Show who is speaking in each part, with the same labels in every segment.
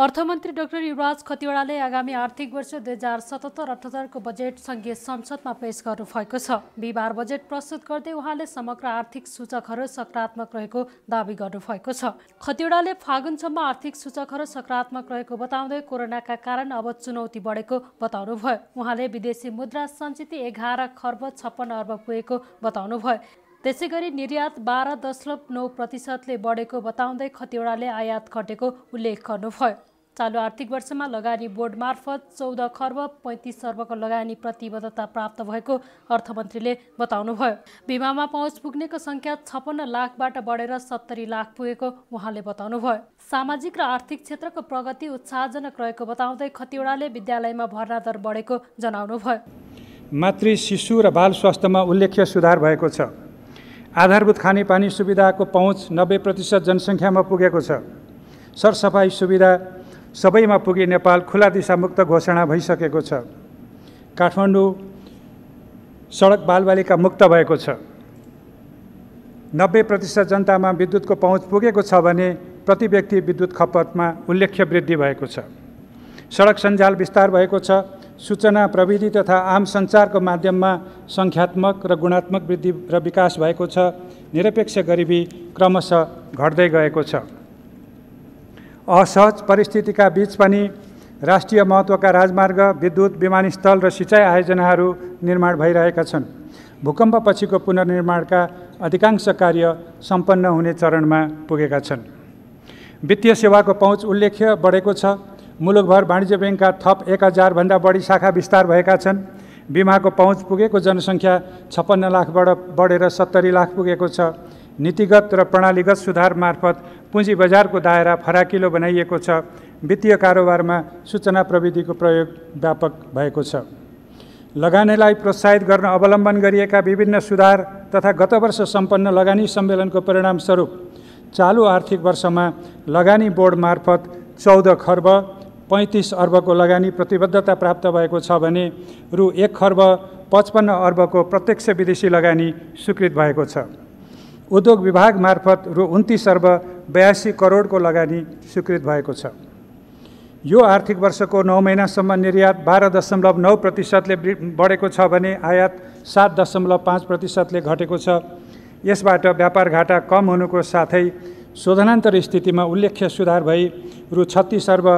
Speaker 1: अर्थमन्त्री डाक्टर युवराज खतिवड़ाले आगामी आर्थिक वर्ष दुई हजार सतहत्तर अठहत्तरको बजेट सङ्घीय संसदमा पेश गर्नुभएको छ बिहिबार बजेट प्रस्तुत गर्दै उहाँले समग्र आर्थिक सूचकहरू सकारात्मक रहेको दावी गर्नुभएको छ खतिवड़ाले फागुनसम्म आर्थिक सूचकहरू सकारात्मक रहेको बताउँदै कोरोनाका कारण अब चुनौती बढेको बताउनुभयो उहाँले विदेशी मुद्रा सञ्चित एघार खर्ब छप्पन्न अर्ब पुगेको बताउनुभयो त्यसै गरी निर्यात बाह्र दशमलव नौ प्रतिशतले बढेको बताउँदै खतिवड़ाले आयात घटेको उल्लेख गर्नुभयो चालु आर्थिक वर्षमा लगानी बोर्ड मार्फत चौध खर्ब पैँतिस अर्बको लगानी प्रतिबद्धता प्राप्त भएको अर्थमन्त्रीले बताउनुभयो बिमामा पहुँच पुग्नेको सङ्ख्या छप्पन्न लाखबाट बढेर सत्तरी लाख पुगेको उहाँले बताउनुभयो सामाजिक र आर्थिक क्षेत्रको प्रगति उत्साहजनक रहेको बताउँदै खतिवडाले विद्यालयमा भर्ना दर बढेको जनाउनुभयो
Speaker 2: मातृ शिशु र बाल स्वास्थ्यमा उल्लेख्य सुधार भएको छ आधारभूत खानेपानी सुविधाको पहुँच नब्बे प्रतिशत जनसङ्ख्यामा पुगेको छ सरसफाइ सुविधा सबैमा पुगी नेपाल खुला दिशामुक्त घोषणा भइसकेको छ काठमाडौँ सडक बालबालिका मुक्त भएको छ नब्बे प्रतिशत जनतामा विद्युतको पहुँच पुगेको छ भने प्रति व्यक्ति विद्युत खपतमा उल्लेख्य वृद्धि भएको छ सडक सञ्जाल विस्तार भएको छ सूचना प्रविधि तथा आम सञ्चारको माध्यममा सङ्ख्यात्मक र गुणात्मक वृद्धि र विकास भएको छ निरपेक्ष गरिबी क्रमशः घट्दै गएको छ असहज परिस्थितिका बिच पनि राष्ट्रिय महत्त्वका राजमार्ग विद्युत विमानस्थल र सिँचाइ आयोजनाहरू निर्माण भइरहेका छन् भूकम्पपछिको पुनर्निर्माणका अधिकांश कार्य सम्पन्न हुने चरणमा पुगेका छन् वित्तीय सेवाको पहुँच उल्लेख्य बढेको छ मुलुकभर वाणिज्य ब्याङ्कका थप एक हजारभन्दा बढी शाखा विस्तार भएका छन् बिमाको पहुँच पुगेको जनसङ्ख्या छप्पन्न लाखबाट बढेर सत्तरी लाख पुगेको छ नीतिगत र प्रणालीगत सुधार मार्फत पुँजी बजारको दायरा फराकिलो बनाइएको छ वित्तीय कारोबारमा सूचना प्रविधिको प्रयोग व्यापक भएको छ लगानीलाई प्रोत्साहित गर्न अवलम्बन गरिएका विभिन्न सुधार तथा गत वर्ष सम्पन्न लगानी सम्मेलनको परिणामस्वरूप चालु आर्थिक वर्षमा लगानी बोर्ड मार्फत चौध खर्ब पैँतिस अर्बको लगानी प्रतिबद्धता प्राप्त भएको छ भने रु एक खर्ब पचपन्न अर्बको प्रत्यक्ष विदेशी लगानी स्वीकृत भएको छ उद्योग विभाग मार्फत रु उन्तिस अर्ब बयासी करोडको लगानी स्वीकृत भएको छ यो आर्थिक वर्षको नौ महिनासम्म निर्यात बाह्र दशमलव नौ प्रतिशतले बढेको छ भने आयात सात दशमलव पाँच प्रतिशतले घटेको छ यसबाट व्यापार घाटा कम हुनुको साथै शोधनान्तर स्थितिमा उल्लेख्य सुधार भई रु छत्तिस अर्ब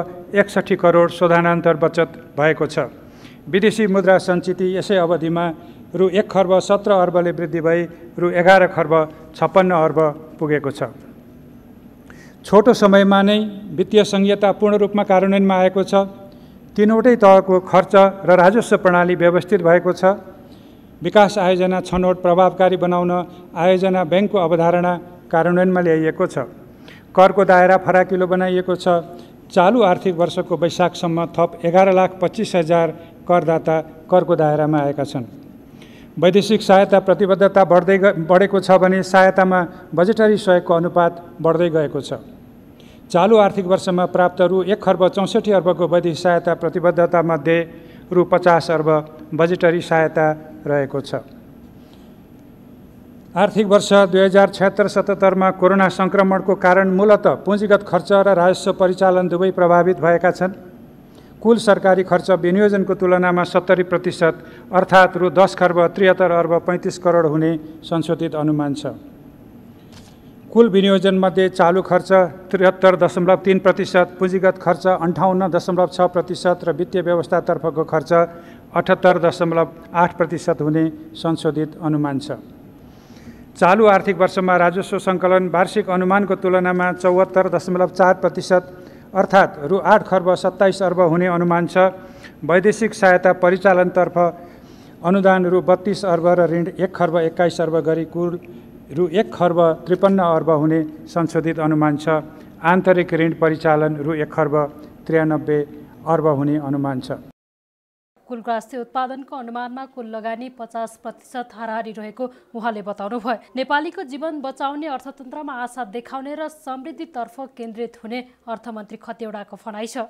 Speaker 2: एकसठी करोड शोधनान्तर बचत भएको छ विदेशी मुद्रा सञ्चित यसै अवधिमा रु एक खर्ब सत्र अर्बले वृद्धि भई रु एघार खर्ब छप्पन्न अर्ब पुगेको छ छोटो समयमा नै वित्तीय संहिता पूर्ण रूपमा कार्यान्वयनमा आएको छ तिनवटै तहको खर्च र राजस्व प्रणाली व्यवस्थित भएको छ विकास आयोजना छनौट प्रभावकारी बनाउन आयोजना ब्याङ्कको अवधारणा कार्यान्वयनमा ल्याइएको छ करको दायरा फराकिलो बनाइएको छ चालु आर्थिक वर्षको वैशाखसम्म थप एघार लाख पच्चिस हजार करदाता करको दायरामा आएका छन् वैदेशिक सहायता प्रतिबद्धता बढ्दै बढेको छ भने सहायतामा बजेटरी सहयोगको अनुपात बढ्दै गएको छ चालु आर्थिक वर्षमा प्राप्त रु एक अर्ब चौसठी अर्बको वैदेशिक सहायता प्रतिबद्धतामध्ये रु पचास अर्ब बजेटरी सहायता रहेको छ आर्थिक वर्ष दुई हजार छत्तर सतहत्तरमा कोरोना सङ्क्रमणको कारण मूलत पुँजीगत खर्च र राजस्व परिचालन दुवै प्रभावित भएका छन् कुल सरकारी खर्च विनियोजनको तुलनामा सत्तरी प्रतिशत अर्थात् रु दस खर्ब त्रिहत्तर अर्ब पैँतिस करोड हुने संशोधित अनुमान छ कुल विनियोजनमध्ये चालु खर्च त्रिहत्तर दशमलव तिन प्रतिशत पुँजीगत खर्च अन्ठाउन्न दशमलव छ प्रतिशत र वित्तीय व्यवस्थातर्फको खर्च अठहत्तर दशमलव आठ प्रतिशत हुने संशोधित अनुमान छ चालु आर्थिक वर्षमा राजस्व सङ्कलन वार्षिक अनुमानको तुलनामा चौहत्तर दशमलव चार प्रतिशत अर्थात् रु आठ खर्ब सत्ताइस अर्ब हुने अनुमान छ वैदेशिक सहायता परिचालनतर्फ अनुदान रु बत्तिस अर्ब र ऋण एक खर्ब एक्काइस अर्ब गरी कुल रु एक खर्ब त्रिपन्न अर्ब हुने संशोधित अनुमान छ आन्तरिक ऋण परिचालन रु एक खर्ब त्रियानब्बे अर्ब हुने अनुमान छ
Speaker 1: कुल राष्ट्रिय उत्पादनको अनुमानमा कुल लगानी पचास प्रतिशत हारहारी रहेको उहाँले बताउनुभयो नेपालीको जीवन बचाउने अर्थतन्त्रमा आशा देखाउने र समृद्धितर्फ केन्द्रित हुने अर्थमन्त्री खतेवडाको भनाइ छ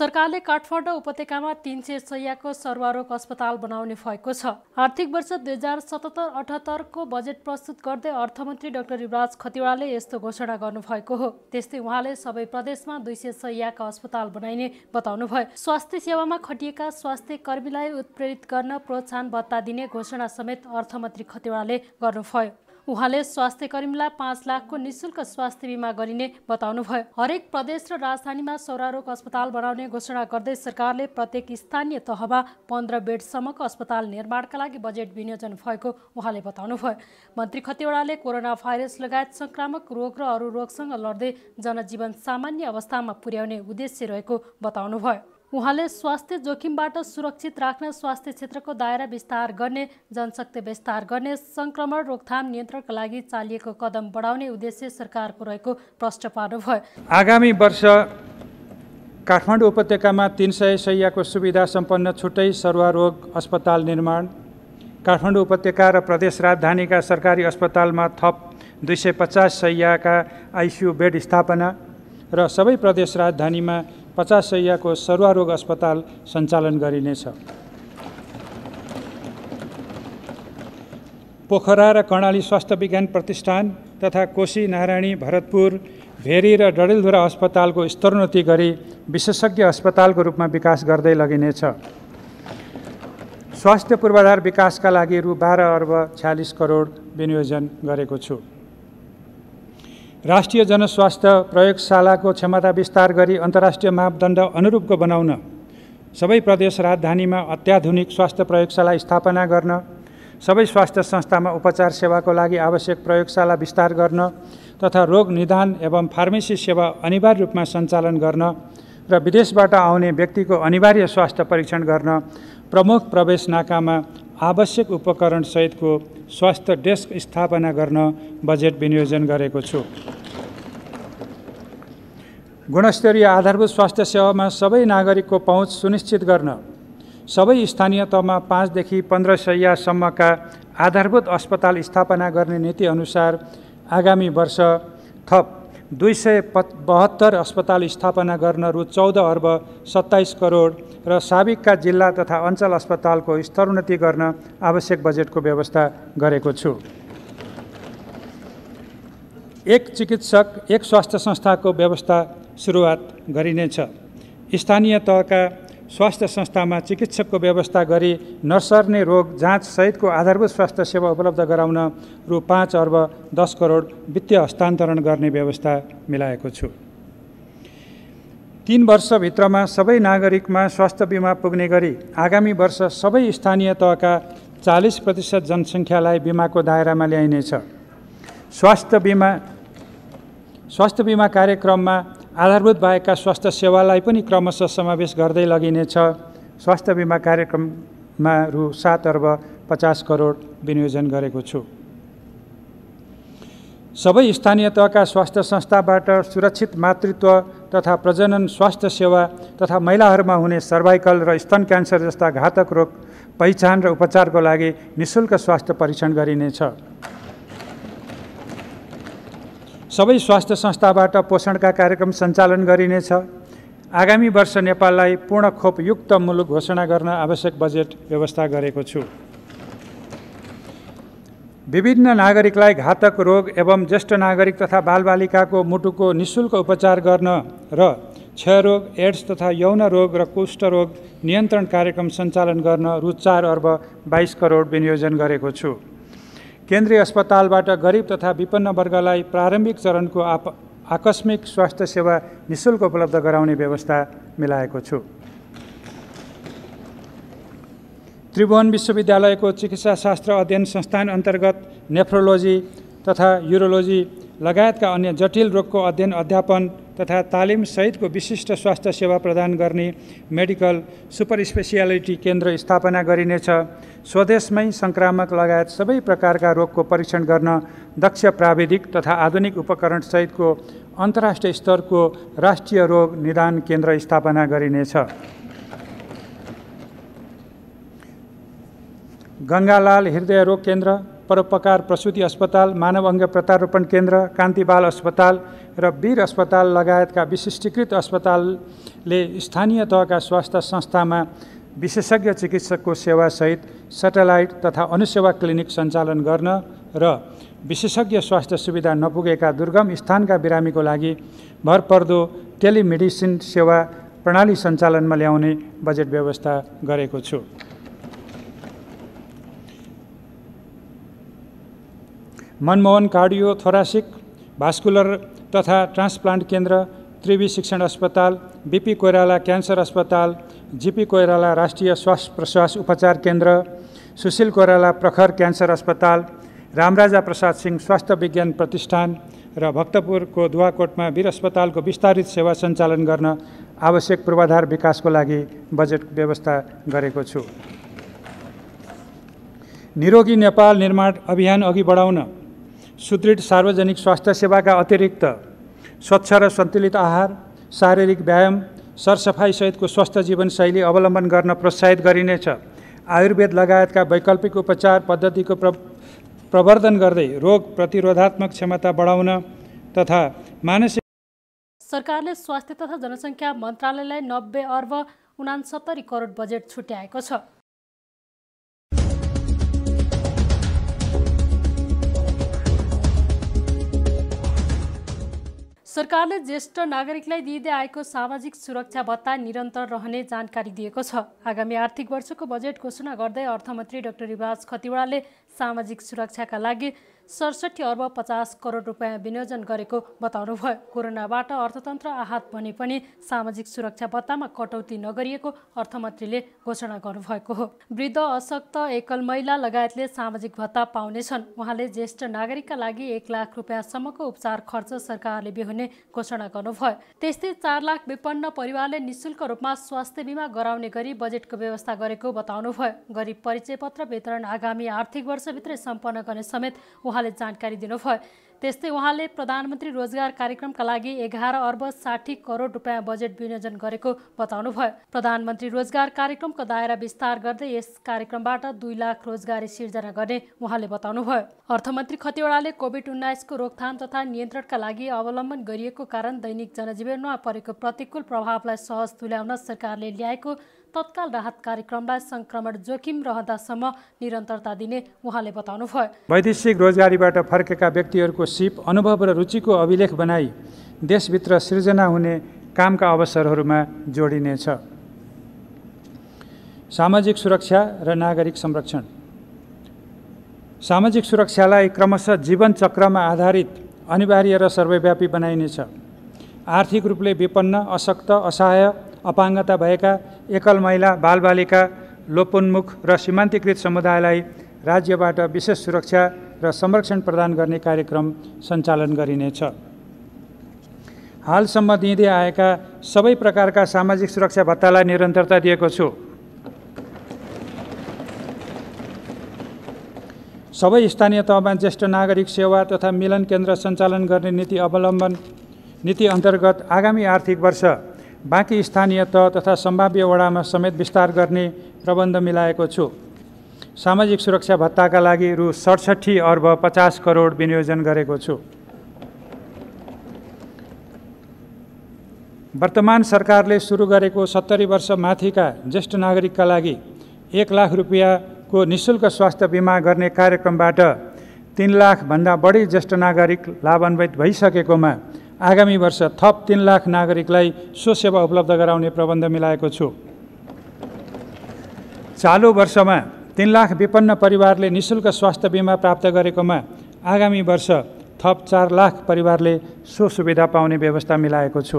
Speaker 1: सरकारले काठमाडौँ उपत्यकामा तीन सय सयको सर्वारोग अस्पताल बनाउने भएको छ आर्थिक वर्ष दुई हजार सतहत्तर अठहत्तरको बजेट प्रस्तुत गर्दै अर्थमन्त्री डाक्टर युवराज खतिवड़ाले यस्तो घोषणा गर्नुभएको हो त्यस्तै उहाँले सबै प्रदेशमा दुई सय सयका अस्पताल बनाइने बताउनुभयो स्वास्थ्य सेवामा खटिएका स्वास्थ्य कर्मीलाई उत्प्रेरित गर्न प्रोत्साहन भत्ता दिने घोषणा समेत अर्थमन्त्री खतिवड़ाले गर्नुभयो उहाँले स्वास्थ्य कर्मीलाई पाँच लाखको निशुल्क स्वास्थ्य बिमा गरिने बताउनुभयो हरेक प्रदेश र राजधानीमा सौरारोग अस्पताल बनाउने घोषणा गर्दै सरकारले प्रत्येक स्थानीय तहमा पन्ध्र बेडसम्मको अस्पताल निर्माणका लागि बजेट विनियोजन भएको उहाँले बताउनुभयो मन्त्री खतिवड़ाले कोरोना भाइरस लगायत सङ्क्रामक रोग र अरू रोगसँग लड्दै जनजीवन सामान्य अवस्थामा पुर्याउने उद्देश्य रहेको बताउनुभयो उहाँले स्वास्थ्य जोखिमबाट सुरक्षित राख्न स्वास्थ्य क्षेत्रको दायरा विस्तार गर्ने जनशक्ति विस्तार गर्ने सङ्क्रमण रोकथाम नियन्त्रणका लागि चालिएको कदम बढाउने उद्देश्य सरकारको रहेको प्रष्ट पार्नुभयो
Speaker 2: आगामी वर्ष काठमाडौँ उपत्यकामा तिन सय सयको सुविधा सम्पन्न छुट्टै सर्वारोग अस्पताल निर्माण काठमाडौँ उपत्यका र प्रदेश राजधानीका सरकारी अस्पतालमा थप दुई सय पचास सयका आइसियु बेड स्थापना र सबै प्रदेश राजधानीमा पचास सयको सरुवारोग अस्पताल सञ्चालन गरिनेछ पोखरा र कर्णाली स्वास्थ्य विज्ञान प्रतिष्ठान तथा कोशी नारायणी भरतपुर भेरी र डडेलधुरा अस्पतालको स्तरोन्नति गरी विशेषज्ञ अस्पतालको रूपमा विकास गर्दै लगिनेछ स्वास्थ्य पूर्वाधार विकासका लागि रु बाह्र अर्ब छ्यालिस करोड विनियोजन गरेको छु राष्ट्रिय जनस्वास्थ्य प्रयोगशालाको क्षमता विस्तार गरी अन्तर्राष्ट्रिय मापदण्ड अनुरूपको बनाउन सबै प्रदेश राजधानीमा अत्याधुनिक स्वास्थ्य प्रयोगशाला स्थापना गर्न सबै स्वास्थ्य संस्थामा उपचार सेवाको लागि आवश्यक प्रयोगशाला विस्तार गर्न तथा रोग निदान एवं फार्मेसी सेवा अनिवार्य रूपमा सञ्चालन गर्न र विदेशबाट आउने व्यक्तिको अनिवार्य स्वास्थ्य परीक्षण गर्न प्रमुख प्रवेश नाकामा आवश्यक उपकरणसहितको स्वास्थ्य डेस्क स्थापना गर्न बजेट विनियोजन गरेको छु गुणस्तरीय आधारभूत स्वास्थ्य सेवामा सबै नागरिकको पहुँच सुनिश्चित गर्न सबै स्थानीय तहमा पाँचदेखि पन्ध्र सयसम्मका आधारभूत अस्पताल स्थापना गर्ने नीतिअनुसार आगामी वर्ष थप दुई सय अस्पताल स्थापना गर्न रु चौध अर्ब सत्ताइस करोड र साबिकका जिल्ला तथा अञ्चल अस्पतालको स्तरोन्नति गर्न आवश्यक बजेटको व्यवस्था गरेको छु एक चिकित्सक एक स्वास्थ्य संस्थाको व्यवस्था सुरुवात गरिनेछ स्थानीय तहका स्वास्थ्य संस्थामा चिकित्सकको व्यवस्था गरी नसर्ने रोग जाँच सहितको आधारभूत स्वास्थ्य सेवा उपलब्ध गराउन रु पाँच अर्ब दस करोड वित्तीय हस्तान्तरण गर्ने व्यवस्था मिलाएको छु तीन वर्षभित्रमा सबै नागरिकमा स्वास्थ्य बिमा पुग्ने गरी आगामी वर्ष सबै स्थानीय तहका चालिस प्रतिशत जनसङ्ख्यालाई बिमाको दायरामा ल्याइनेछ स्वास्थ्य बिमा स्वास्थ्य बिमा कार्यक्रममा आधारभूत भएका स्वास्थ्य सेवालाई पनि क्रमशः समावेश गर्दै लगिनेछ स्वास्थ्य बिमा कार्यक्रममा रु सात अर्ब पचास करोड विनियोजन गरेको छु सबै स्थानीय तहका स्वास्थ्य संस्थाबाट सुरक्षित मातृत्व तथा प्रजनन स्वास्थ्य सेवा तथा महिलाहरूमा हुने सर्भाइकल र स्तन क्यान्सर जस्ता घातक रोग पहिचान र उपचारको लागि निशुल्क स्वास्थ्य परीक्षण गरिनेछ सबै स्वास्थ्य संस्थाबाट पोषणका कार्यक्रम सञ्चालन गरिनेछ आगामी वर्ष नेपाललाई पूर्ण खोपयुक्त मुलुक घोषणा गर्न आवश्यक बजेट व्यवस्था गरेको छु विभिन्न नागरिकलाई घातक रोग एवं ज्येष्ठ नागरिक तथा बालबालिकाको मुटुको निशुल्क उपचार गर्न र क्षयरोग एड्स तथा यौन रोग र कुष्ठरोग नियन्त्रण कार्यक्रम सञ्चालन गर्न रु चार अर्ब बाइस करोड विनियोजन गरेको छु केन्द्रीय अस्पतालबाट गरिब तथा विपन्न वर्गलाई प्रारम्भिक चरणको आप आकस्मिक स्वास्थ्य सेवा निशुल्क उपलब्ध गराउने व्यवस्था मिलाएको छु त्रिभुवन विश्वविद्यालयको चिकित्साशास्त्र अध्ययन संस्थान अन्तर्गत नेफ्रोलोजी तथा युरोलोजी लगायतका अन्य जटिल रोगको अध्ययन अध्यापन तथा तालिम सहितको विशिष्ट स्वास्थ्य सेवा प्रदान गर्ने मेडिकल सुपर स्पेसियालिटी केन्द्र स्थापना गरिनेछ स्वदेशमै सङ्क्रामक लगायत सबै प्रकारका रोगको परीक्षण गर्न दक्ष प्राविधिक तथा आधुनिक उपकरण सहितको अन्तर्राष्ट्रिय स्तरको राष्ट्रिय रोग निदान केन्द्र स्थापना गरिनेछ गङ्गालाल हृदय रोग केन्द्र परोपकार प्रसुति अस्पताल मानव अङ्ग प्रत्यारोपण केन्द्र कान्ति बाल अस्पताल र वीर अस्पताल लगायतका विशिष्टीकृत अस्पतालले स्थानीय तहका स्वास्थ्य संस्थामा विशेषज्ञ चिकित्सकको सेवासहित सेटेलाइट तथा अनुसेवा क्लिनिक सञ्चालन गर्न र विशेषज्ञ स्वास्थ्य सुविधा नपुगेका दुर्गम स्थानका बिरामीको लागि भरपर्दो टेलिमेडिसिन सेवा प्रणाली सञ्चालनमा ल्याउने बजेट व्यवस्था गरेको छु मनमोहन कार्डियो थोरासिक भास्कुलर तथा ट्रान्सप्लान्ट केन्द्र त्रिवी शिक्षण अस्पताल बिपी कोइराला क्यान्सर अस्पताल जिपी कोइराला राष्ट्रिय श्वास प्रश्वास उपचार केन्द्र सुशील कोइराला प्रखर क्यान्सर अस्पताल रामराजा प्रसाद सिंह स्वास्थ्य विज्ञान प्रतिष्ठान र भक्तपुरको दुवाकोटमा वीर अस्पतालको विस्तारित सेवा सञ्चालन गर्न आवश्यक पूर्वाधार विकासको लागि बजेट व्यवस्था गरेको छु निरोगी नेपाल निर्माण अभियान अघि बढाउन सुदृढ सार्वजनिक स्वास्थ्य सेवाका अतिरिक्त स्वच्छ र सन्तुलित आहार शारीरिक व्यायाम सरसफाइसहितको स्वस्थ जीवनशैली अवलम्बन गर्न प्रोत्साहित गरिनेछ आयुर्वेद लगायतका वैकल्पिक उपचार पद्धतिको प्र प्रवर्धन गर्दै रोग प्रतिरोधात्मक क्षमता बढाउन तथा मानसिक
Speaker 1: सरकारले स्वास्थ्य तथा जनसङ्ख्या मन्त्रालयलाई नब्बे अर्ब उनासत्तरी करोड बजेट छुट्याएको छ सरकारले ज्येष्ठ नागरिकलाई दिँदै आएको सामाजिक सुरक्षा भत्ता निरन्तर रहने जानकारी दिएको छ आगामी आर्थिक वर्षको बजेट घोषणा गर्दै अर्थमन्त्री डाक्टर रिवाज खतिवड़ाले सामाजिक सुरक्षाका लागि सडसठी अर्ब पचास करोड रुपियाँ विनियोजन गरेको बताउनुभयो कोरोनाबाट अर्थतन्त्र आहत भने पनि सामाजिक सुरक्षा भत्तामा कटौती नगरिएको अर्थमन्त्रीले घोषणा गर्नुभएको हो वृद्ध अशक्त एकल महिला लगायतले सामाजिक भत्ता पाउनेछन् उहाँले ज्येष्ठ नागरिकका लागि एक लाख रुपियाँसम्मको उपचार खर्च सरकारले बिहुने घोषणा गर्नुभयो त्यस्तै चार लाख विपन्न परिवारले निशुल्क रूपमा स्वास्थ्य बिमा गराउने गरी बजेटको व्यवस्था गरेको बताउनुभयो गरिब परिचय पत्र वितरण आगामी आर्थिक वर्षभित्रै सम्पन्न गर्ने समेत उहाँ उहाँले जानकारी दिनुभयो त्यस्तै उहाँले प्रधानमन्त्री रोजगार कार्यक्रमका लागि एघार अर्ब साठी करोड रुपियाँ बजेट विनियोजन गरेको बताउनुभयो प्रधानमन्त्री रोजगार कार्यक्रमको दायरा विस्तार गर्दै यस कार्यक्रमबाट दुई लाख रोजगारी सिर्जना गर्ने उहाँले बताउनुभयो अर्थमन्त्री खतिवड़ाले कोभिड उन्नाइसको रोकथाम तथा नियन्त्रणका लागि अवलम्बन गरिएको कारण दैनिक जनजीवनमा परेको प्रतिकूल प्रभावलाई सहज तुल्याउन सरकारले ल्याएको तत्काल राहत कार्यक्रमलाई संक्रमण जोखिम रहँदासम्म निरन्तरता दिने उहाँले बताउनुभयो
Speaker 2: वैदेशिक रोजगारीबाट फर्केका व्यक्तिहरूको सिप अनुभव र रुचिको अभिलेख बनाई देशभित्र सृजना हुने कामका अवसरहरूमा जोडिनेछ सामाजिक सुरक्षा र नागरिक संरक्षण सामाजिक सुरक्षालाई क्रमशः जीवन चक्रमा आधारित अनिवार्य र सर्वव्यापी बनाइनेछ आर्थिक रूपले विपन्न अशक्त असहाय अपाङ्गता भएका एकल महिला बालबालिका लोपोन्मुख र सीमान्तीकृत समुदायलाई राज्यबाट विशेष सुरक्षा र संरक्षण प्रदान गर्ने कार्यक्रम सञ्चालन गरिनेछ हालसम्म दिँदै आएका सबै प्रकारका सामाजिक सुरक्षा भत्तालाई निरन्तरता दिएको छु सबै स्थानीय तहमा ज्येष्ठ नागरिक सेवा तथा मिलन केन्द्र सञ्चालन गर्ने नीति अवलम्बन नीति अन्तर्गत आगामी आर्थिक वर्ष बाँकी स्थानीय तह तथा सम्भाव्य वडामा समेत विस्तार गर्ने प्रबन्ध मिलाएको छु सामाजिक सुरक्षा भत्ताका लागि रु सडसठी अर्ब पचास करोड विनियोजन गरेको छु वर्तमान सरकारले सुरु गरेको सत्तरी वर्ष माथिका ज्येष्ठ नागरिकका लागि एक लाख रुपियाँको नि शुल्क स्वास्थ्य बिमा गर्ने कार्यक्रमबाट तिन लाखभन्दा बढी ज्येष्ठ नागरिक लाभान्वित भइसकेकोमा आगामी वर्ष थप तिन लाख नागरिकलाई स्वसेवा उपलब्ध गराउने प्रबन्ध मिलाएको छु चालु वर्षमा तिन लाख विपन्न परिवारले निशुल्क स्वास्थ्य बिमा प्राप्त गरेकोमा आगामी वर्ष थप चार लाख परिवारले सो सुविधा पाउने व्यवस्था मिलाएको छु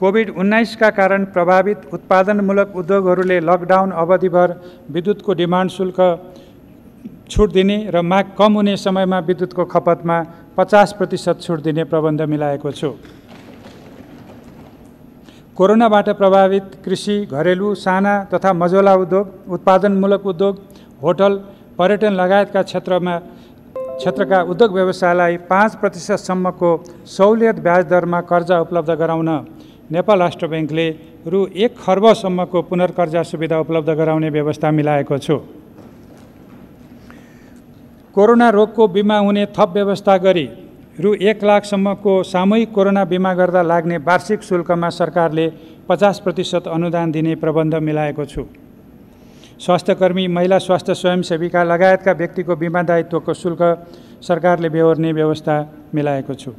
Speaker 2: कोभिड उन्नाइसका कारण प्रभावित उत्पादनमूलक उद्योगहरूले लकडाउन अवधिभर विद्युतको डिमान्ड शुल्क छुट दिने र माग कम हुने समयमा विद्युतको खपतमा पचास प्रतिशत छुट दिने प्रबन्ध मिलाएको छु कोरोनाबाट प्रभावित कृषि घरेलु साना तथा मजौला उद्योग उत्पादनमूलक उद्योग होटल पर्यटन लगायतका क्षेत्रमा क्षेत्रका उद्योग व्यवसायलाई पाँच प्रतिशतसम्मको सहुलियत ब्याज दरमा कर्जा उपलब्ध गराउन नेपाल राष्ट्र ब्याङ्कले रु एक खर्बसम्मको पुनर्कर्जा सुविधा उपलब्ध गराउने व्यवस्था मिलाएको छु कोरोना रोगको बिमा हुने थप व्यवस्था गरी रु एक लाखसम्मको सामूहिक कोरोना बिमा गर्दा लाग्ने वार्षिक शुल्कमा सरकारले पचास प्रतिशत अनुदान दिने प्रबन्ध मिलाएको छु स्वास्थ्यकर्मी महिला स्वास्थ्य स्वयंसेविका लगायतका व्यक्तिको बिमा दायित्वको शुल्क सरकारले बेहोर्ने व्यवस्था मिलाएको छु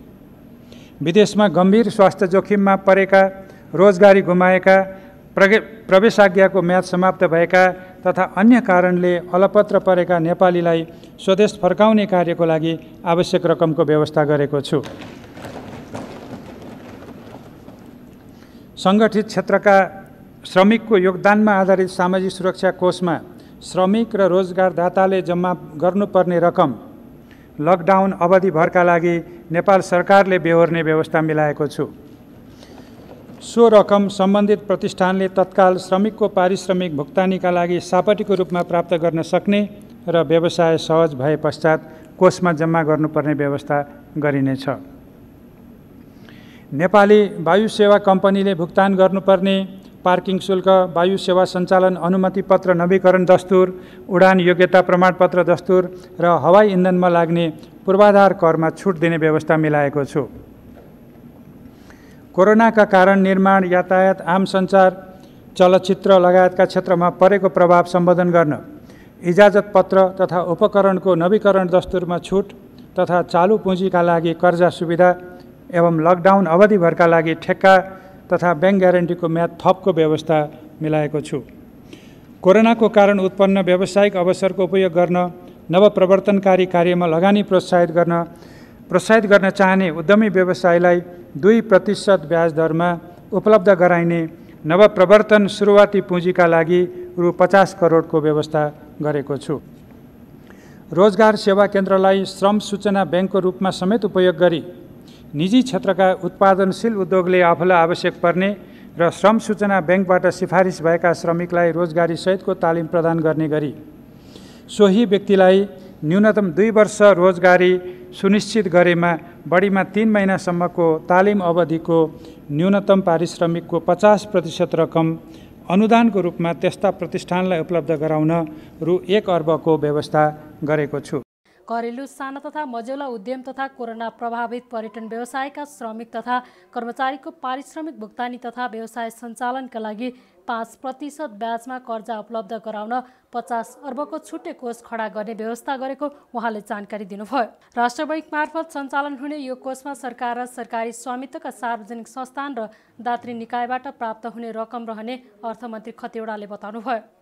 Speaker 2: विदेशमा गम्भीर स्वास्थ्य जोखिममा परेका रोजगारी गुमाएका प्रवेशाज्ञाको म्याद समाप्त भएका तथा अन्य कारणले अलपत्र परेका नेपालीलाई स्वदेश फर्काउने कार्यको लागि आवश्यक रकमको व्यवस्था गरेको छु सङ्गठित क्षेत्रका श्रमिकको योगदानमा आधारित सामाजिक सुरक्षा कोषमा श्रमिक र रोजगारदाताले जम्मा गर्नुपर्ने रकम लकडाउन अवधिभरका लागि नेपाल सरकारले बेहोर्ने व्यवस्था मिलाएको छु सो रकम सम्बन्धित प्रतिष्ठानले तत्काल श्रमिकको पारिश्रमिक भुक्तानीका लागि सापटीको रूपमा प्राप्त गर्न सक्ने र व्यवसाय सहज भए पश्चात कोषमा जम्मा गर्नुपर्ने व्यवस्था गरिनेछ नेपाली वायु सेवा कम्पनीले भुक्तान गर्नुपर्ने पार्किङ शुल्क वायु सेवा सञ्चालन अनुमति पत्र नवीकरण दस्तुर उडान योग्यता प्रमाणपत्र दस्तुर र हवाई इन्धनमा लाग्ने पूर्वाधार करमा छुट दिने व्यवस्था मिलाएको छु कोरोनाका कारण निर्माण यातायात आम सञ्चार चलचित्र लगायतका क्षेत्रमा परेको प्रभाव सम्बोधन गर्न इजाजत पत्र तथा उपकरणको नवीकरण दस्तुरमा छुट तथा चालु पुँजीका लागि कर्जा सुविधा एवं लकडाउन अवधिभरका लागि ठेक्का तथा ब्याङ्क ग्यारेन्टीको म्याद थपको व्यवस्था मिलाएको छु कोरोनाको कारण उत्पन्न व्यावसायिक अवसरको उपयोग गर्न नवप्रवर्तनकारी कार्यमा लगानी प्रोत्साहित गर्न प्रोत्साहित गर्न चाहने उद्यमी व्यवसायलाई दुई प्रतिशत ब्याज दरमा उपलब्ध गराइने नवप्रवर्तन सुरुवाती पुँजीका लागि रु पचास करोडको व्यवस्था गरेको छु रोजगार सेवा केन्द्रलाई श्रम सूचना ब्याङ्कको रूपमा समेत उपयोग गरी निजी क्षेत्रका उत्पादनशील उद्योगले आफूलाई आवश्यक पर्ने र श्रम सूचना ब्याङ्कबाट सिफारिस भएका श्रमिकलाई रोजगारीसहितको तालिम प्रदान गर्ने गरी सोही व्यक्तिलाई न्यूनतम दुई वर्ष रोजगारी सुनिश्चित गरेमा बढीमा तिन महिनासम्मको तालिम अवधिको न्यूनतम पारिश्रमिकको पचास प्रतिशत रकम अनुदानको रूपमा त्यस्ता प्रतिष्ठानलाई उपलब्ध गराउन रु एक अर्बको व्यवस्था गरेको छु
Speaker 1: घरेलु साना तथा मझौला उद्यम तथा कोरोना प्रभावित पर्यटन व्यवसायका श्रमिक तथा कर्मचारीको पारिश्रमिक भुक्तानी तथा व्यवसाय सञ्चालनका लागि पाँच प्रतिशत ब्याजमा कर्जा उपलब्ध गराउन पचास अर्बको छुट्टै कोष खडा गर्ने व्यवस्था गरेको उहाँले जानकारी दिनुभयो राष्ट्र बैङ्क मार्फत सञ्चालन हुने यो कोषमा सरकार र सरकारी स्वामित्वका सार्वजनिक संस्थान र दात्री निकायबाट प्राप्त हुने रकम रहने अर्थमन्त्री खतिवड़ाले बताउनुभयो